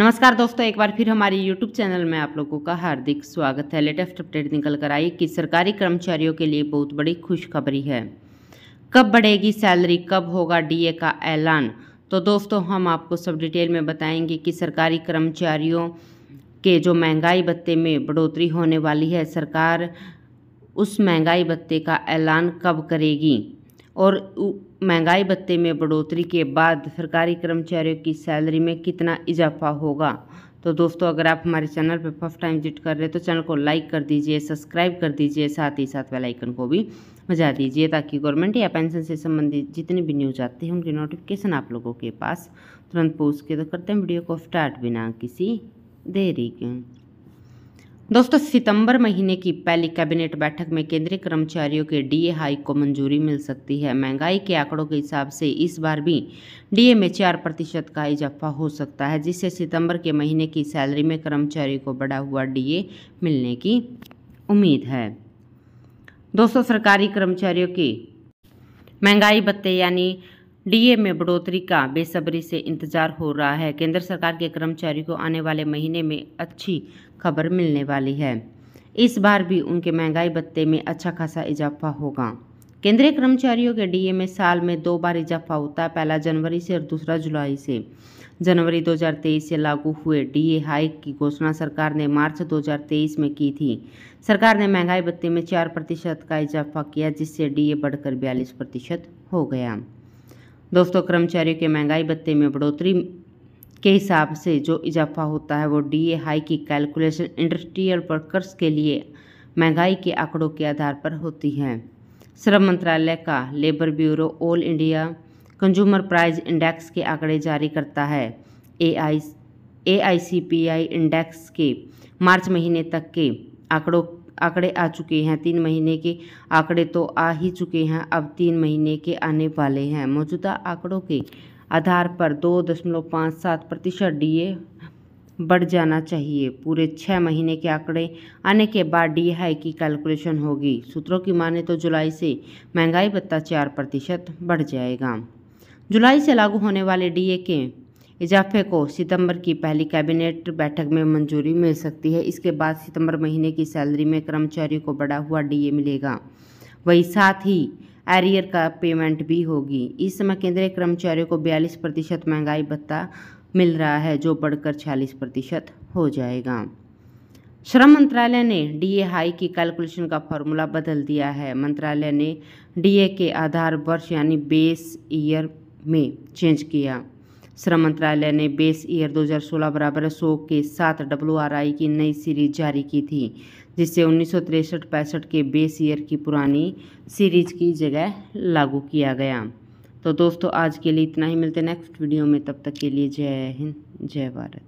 नमस्कार दोस्तों एक बार फिर हमारे YouTube चैनल में आप लोगों का हार्दिक स्वागत है लेटेस्ट अपडेट निकल कर आई कि सरकारी कर्मचारियों के लिए बहुत बड़ी खुशखबरी है कब बढ़ेगी सैलरी कब होगा डीए का ऐलान तो दोस्तों हम आपको सब डिटेल में बताएंगे कि सरकारी कर्मचारियों के जो महंगाई भत्ते में बढ़ोतरी होने वाली है सरकार उस महंगाई भत्ते का ऐलान कब करेगी और महंगाई भत्ते में बढ़ोतरी के बाद सरकारी कर्मचारियों की सैलरी में कितना इजाफा होगा तो दोस्तों अगर आप हमारे चैनल पर फर्स्ट टाइम विजिट कर रहे हैं तो चैनल को लाइक कर दीजिए सब्सक्राइब कर दीजिए साथ ही साथ वेलाइकन आइकन को भी बजा दीजिए ताकि गवर्नमेंट या पेंशन से संबंधित जितनी भी न्यूज आती है उनकी नोटिफिकेशन आप लोगों के पास तुरंत पहुँच के तो करते हैं वीडियो को स्टार्ट बिना किसी देरी के दोस्तों सितंबर महीने की पहली कैबिनेट बैठक में केंद्रीय कर्मचारियों के डीए हाइक को मंजूरी मिल सकती है महंगाई के आंकड़ों के हिसाब से इस बार भी डीए में चार प्रतिशत का इजाफा हो सकता है जिससे सितंबर के महीने की सैलरी में कर्मचारियों को बढ़ा हुआ डीए मिलने की उम्मीद है दोस्तों सरकारी कर्मचारियों की महंगाई भत्ते यानी डीए में बढ़ोतरी का बेसब्री से इंतजार हो रहा है केंद्र सरकार के कर्मचारी को आने वाले महीने में अच्छी खबर मिलने वाली है इस बार भी उनके महंगाई भत्ते में अच्छा खासा इजाफा होगा केंद्रीय कर्मचारियों के डीए में साल में दो बार इजाफा होता है पहला जनवरी से और दूसरा जुलाई से जनवरी 2023 से लागू हुए डीए हाइक की घोषणा सरकार ने मार्च 2023 में की थी सरकार ने महंगाई भत्ते में चार प्रतिशत का इजाफा किया जिससे डीए बढ़कर बयालीस प्रतिशत हो गया दोस्तों कर्मचारियों के महंगाई भत्ते में बढ़ोतरी के हिसाब से जो इजाफा होता है वो डी ए हाई की कैलकुलेशन इंडस्ट्रियल वर्कर्स के लिए महंगाई के आंकड़ों के आधार पर होती है श्रम मंत्रालय का labour bureau all India consumer price index के आंकड़े जारी करता है ए आई ए आई सी पी आई इंडेक्स के मार्च महीने तक के आंकड़ों आंकड़े आ चुके हैं तीन महीने के आंकड़े तो आ ही चुके हैं अब तीन महीने के आने वाले हैं मौजूदा आंकड़ों के आधार पर दो दशमलव पाँच सात प्रतिशत डी बढ़ जाना चाहिए पूरे छः महीने के आंकड़े आने के बाद डी हाई की कैलकुलेशन होगी सूत्रों की माने तो जुलाई से महंगाई भत्ता चार प्रतिशत बढ़ जाएगा जुलाई से लागू होने वाले डीए के इजाफे को सितंबर की पहली कैबिनेट बैठक में मंजूरी मिल सकती है इसके बाद सितंबर महीने की सैलरी में कर्मचारियों को बढ़ा हुआ डीए मिलेगा वहीं साथ ही एरियर का पेमेंट भी होगी इस समय केंद्रीय कर्मचारियों को बयालीस प्रतिशत महंगाई भत्ता मिल रहा है जो बढ़कर छियालीस प्रतिशत हो जाएगा श्रम मंत्रालय ने डीए हाई की कैलकुलेशन का फॉर्मूला बदल दिया है मंत्रालय ने डीए के आधार वर्ष यानी बेस ईयर में चेंज किया श्रम मंत्रालय ने बेस ईयर 2016 बराबर 100 के साथ डब्ल्यू की नई सीरीज जारी की थी जिससे उन्नीस सौ के बेस ईयर की पुरानी सीरीज की जगह लागू किया गया तो दोस्तों आज के लिए इतना ही मिलते नेक्स्ट वीडियो में तब तक के लिए जय हिंद जय भारत